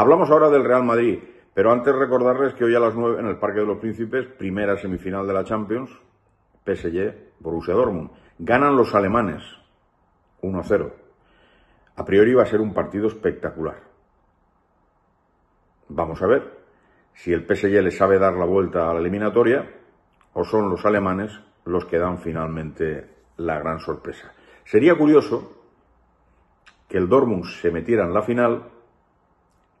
Hablamos ahora del Real Madrid, pero antes recordarles que hoy a las 9 en el Parque de los Príncipes, primera semifinal de la Champions, PSG, Borussia Dortmund. Ganan los alemanes 1-0. A priori va a ser un partido espectacular. Vamos a ver si el PSG le sabe dar la vuelta a la eliminatoria o son los alemanes los que dan finalmente la gran sorpresa. Sería curioso que el Dortmund se metiera en la final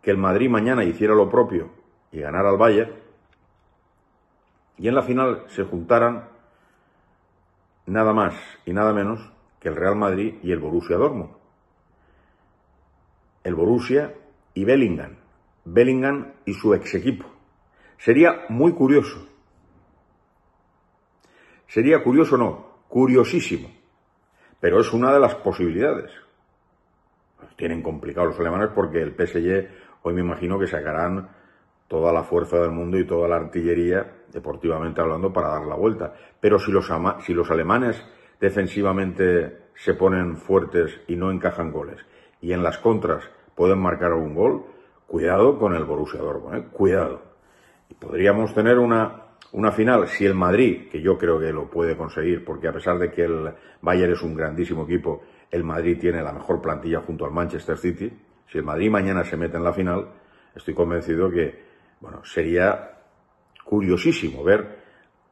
que el Madrid mañana hiciera lo propio y ganara al Bayern, y en la final se juntaran nada más y nada menos que el Real Madrid y el Borussia Dortmund. El Borussia y Bellingham. Bellingham y su ex equipo. Sería muy curioso. Sería curioso, no, curiosísimo. Pero es una de las posibilidades. Tienen complicado los alemanes porque el PSG hoy me imagino que sacarán toda la fuerza del mundo y toda la artillería, deportivamente hablando, para dar la vuelta. Pero si los, si los alemanes defensivamente se ponen fuertes y no encajan goles, y en las contras pueden marcar algún gol, cuidado con el Borussia Dortmund, ¿eh? cuidado. Y podríamos tener una final, si el Madrid, que yo creo que lo puede conseguir, porque a pesar de que el Bayern es un grandísimo equipo, el Madrid tiene la mejor plantilla junto al Manchester City, si el Madrid mañana se mete en la final, estoy convencido que, bueno, sería curiosísimo ver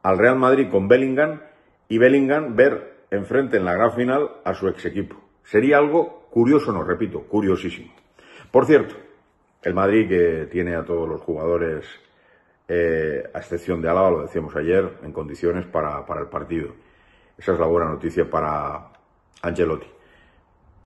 al Real Madrid con Bellingham y Bellingham ver enfrente en la gran final a su ex equipo. Sería algo curioso, nos repito, curiosísimo. Por cierto, el Madrid que tiene a todos los jugadores, eh, a excepción de Álava, lo decíamos ayer, en condiciones para, para el partido. Esa es la buena noticia para Angelotti.